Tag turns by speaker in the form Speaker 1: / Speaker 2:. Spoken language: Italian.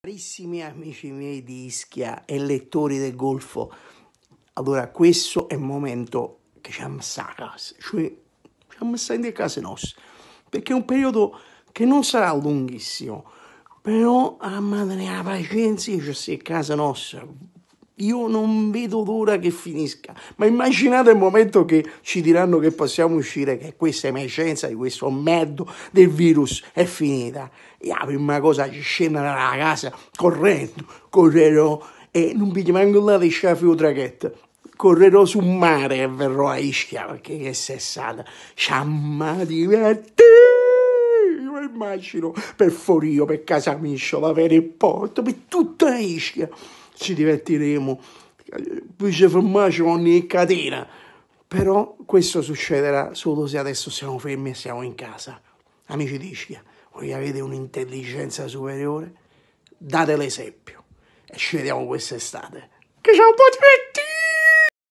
Speaker 1: Carissimi amici miei di
Speaker 2: Ischia e lettori del Golfo, allora questo è il momento che ci ammassa a casa, cioè ci ammassa in casa nostra, perché è un periodo che non sarà lunghissimo, però a mantenere la pazienza io ci casa nostra, io non vedo l'ora che finisca. Ma immaginate il momento che ci diranno che possiamo uscire, che questa emergenza di questo merdo del virus è finita. E la prima cosa ci scende dalla casa correndo, correrò e non vi rimango là di sciafio traghetto. Correrò sul mare e verrò a Ischia perché che è sessata. Ciamma divertente! Immagino per Forio, per Casamiscio, per il porto, per tutta Ischia ci divertiremo, dice formaggio ogni in catena, però questo succederà solo se adesso siamo fermi e siamo in casa. Amici di Ischia, voi avete un'intelligenza superiore?
Speaker 3: Date l'esempio e ci vediamo quest'estate.
Speaker 4: Che c'è un